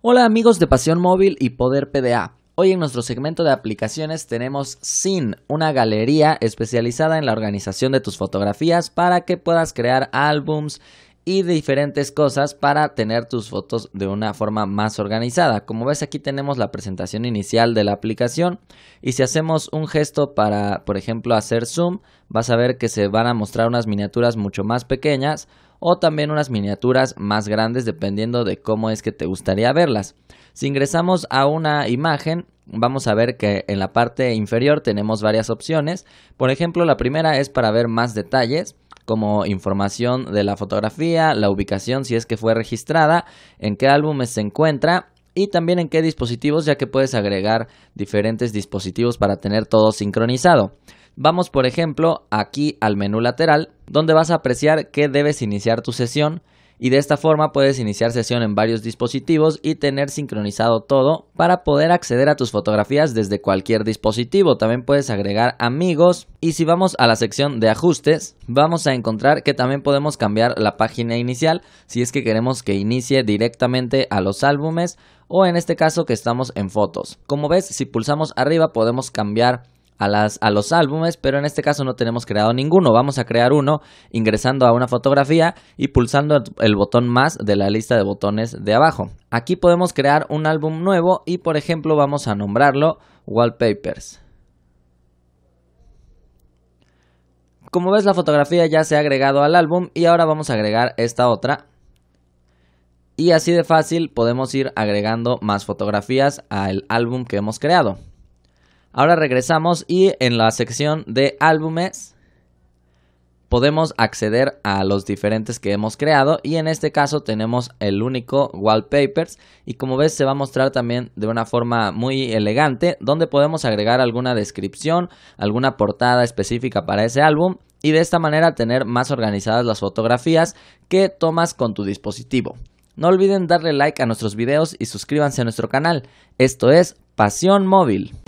Hola amigos de Pasión Móvil y Poder PDA. Hoy en nuestro segmento de aplicaciones tenemos Sin, una galería especializada en la organización de tus fotografías para que puedas crear álbums y diferentes cosas para tener tus fotos de una forma más organizada. Como ves aquí tenemos la presentación inicial de la aplicación y si hacemos un gesto para por ejemplo hacer zoom vas a ver que se van a mostrar unas miniaturas mucho más pequeñas o también unas miniaturas más grandes dependiendo de cómo es que te gustaría verlas. Si ingresamos a una imagen vamos a ver que en la parte inferior tenemos varias opciones. Por ejemplo la primera es para ver más detalles como información de la fotografía, la ubicación si es que fue registrada, en qué álbumes se encuentra y también en qué dispositivos, ya que puedes agregar diferentes dispositivos para tener todo sincronizado. Vamos por ejemplo aquí al menú lateral, donde vas a apreciar que debes iniciar tu sesión y de esta forma puedes iniciar sesión en varios dispositivos y tener sincronizado todo para poder acceder a tus fotografías desde cualquier dispositivo. También puedes agregar amigos y si vamos a la sección de ajustes vamos a encontrar que también podemos cambiar la página inicial si es que queremos que inicie directamente a los álbumes o en este caso que estamos en fotos. Como ves si pulsamos arriba podemos cambiar a, los álbumes, pero en este caso no tenemos creado ninguno. Vamos a crear uno ingresando a una fotografía y pulsando el botón más de la lista de botones de abajo. Aquí podemos crear un álbum nuevo y por ejemplo vamos a nombrarlo Wallpapers. Como ves la fotografía ya se ha agregado al álbum y ahora vamos a agregar esta otra. Y así de fácil podemos ir agregando más fotografías al álbum que hemos creado. Ahora regresamos y en la sección de álbumes podemos acceder a los diferentes que hemos creado y en este caso tenemos el único wallpapers y como ves se va a mostrar también de una forma muy elegante donde podemos agregar alguna descripción, alguna portada específica para ese álbum y de esta manera tener más organizadas las fotografías que tomas con tu dispositivo. No olviden darle like a nuestros videos y suscríbanse a nuestro canal. Esto es Pasión Móvil.